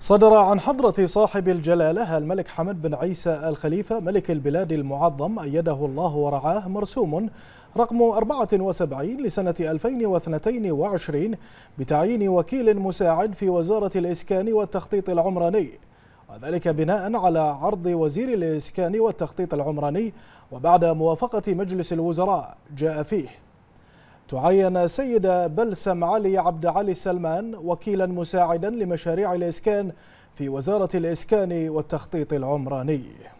صدر عن حضرة صاحب الجلالة الملك حمد بن عيسى الخليفة ملك البلاد المعظم أيده الله ورعاه مرسوم رقم 74 لسنة 2022 بتعيين وكيل مساعد في وزارة الإسكان والتخطيط العمراني وذلك بناء على عرض وزير الإسكان والتخطيط العمراني وبعد موافقة مجلس الوزراء جاء فيه تعين سيد بلسم علي عبد علي سلمان وكيلا مساعدا لمشاريع الإسكان في وزارة الإسكان والتخطيط العمراني